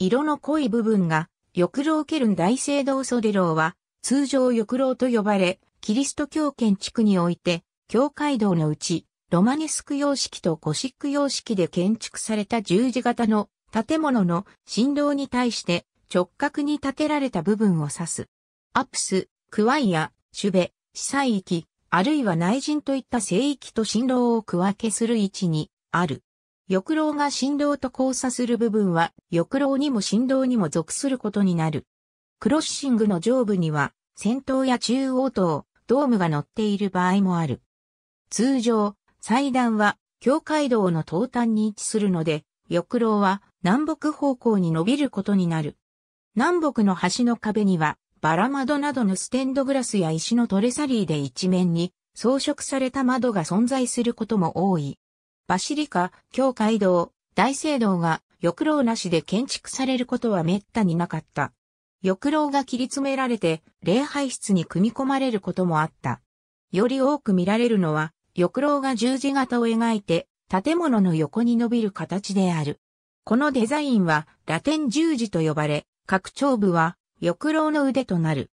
色の濃い部分が、翼郎ケルン大聖堂ソデローは、通常翼郎と呼ばれ、キリスト教建築において、教会堂のうち、ロマネスク様式とゴシック様式で建築された十字型の建物の振動に対して直角に建てられた部分を指す。アプス、クワイア、シュベ、司祭域、あるいは内陣といった聖域と振動を区分けする位置にある。翼郎が振動と交差する部分は、翼郎にも振動にも属することになる。クロッシングの上部には、先頭や中央等、ドームが乗っている場合もある。通常、祭壇は、境界道の東端に位置するので、翼郎は南北方向に伸びることになる。南北の端の壁には、バラ窓などのステンドグラスや石のトレサリーで一面に装飾された窓が存在することも多い。バシリカ、教会堂、大聖堂が、浴楼なしで建築されることは滅多になかった。浴楼が切り詰められて、礼拝室に組み込まれることもあった。より多く見られるのは、浴楼が十字型を描いて、建物の横に伸びる形である。このデザインは、ラテン十字と呼ばれ、拡張部は、浴楼の腕となる。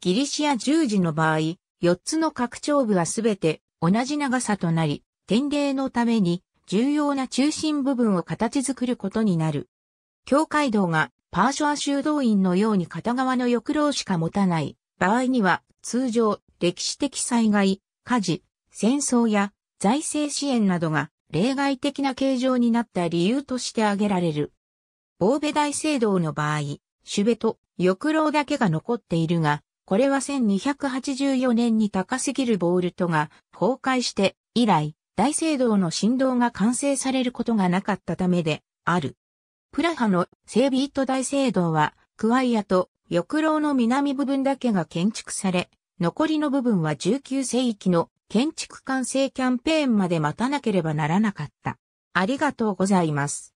ギリシア十字の場合、四つの拡張部はすべて同じ長さとなり、典礼のために重要な中心部分を形作ることになる。教会堂がパーショア修道院のように片側の翼廊しか持たない場合には通常歴史的災害、火事、戦争や財政支援などが例外的な形状になった理由として挙げられる。欧米大聖堂の場合、シュベと翼廊だけが残っているが、これは1284年に高すぎるボールトが崩壊して以来、大聖堂の振動が完成されることがなかったためである。プラハのセービート大聖堂は、クワイアと翼廊の南部分だけが建築され、残りの部分は19世紀の建築完成キャンペーンまで待たなければならなかった。ありがとうございます。